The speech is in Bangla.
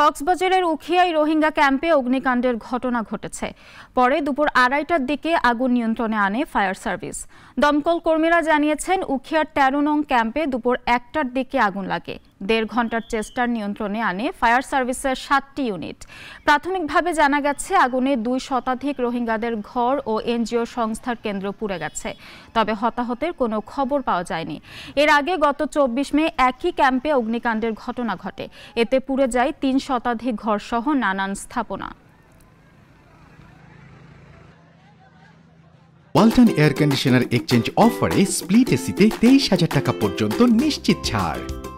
কক্সবাজারের উখিয়ায় রোহিঙ্গা ক্যাম্পে অগ্নিকাণ্ডের ঘটনা ঘটেছে পরে দুপুর আড়াইটার দিকে আগুন নিয়ন্ত্রণে আনে ফায়ার সার্ভিস দমকল কর্মীরা জানিয়েছেন উখিয়ার তেরো নং ক্যাম্পে দুপুর একটার দিকে আগুন লাগে দেড় ঘন্টার চেষ্টার নিয়ন্ত্রণে আনে ফায়ার সার্ভিসের সাতটি ইউনিট প্রাথমিকভাবে জানা গেছে আগুনে দুই শতাধিক রোহিঙ্গাদের ঘর ও এনজিও সংস্থার কেন্দ্র পুড়ে গেছে তবে হতাহতের কোনো খবর পাওয়া যায়নি এর আগে গত চব্বিশ মে একই ক্যাম্পে অগ্নিকাণ্ডের ঘটনা ঘটে এতে পুড়ে যায় তিন শতাধিক ঘরসহ নানান স্থাপনা ওয়ালটন এয়ার কন্ডিশনার এক্সচেঞ্জ অফারে স্প্লিট এসিতে তেইশ হাজার টাকা পর্যন্ত নিশ্চিত ছাড়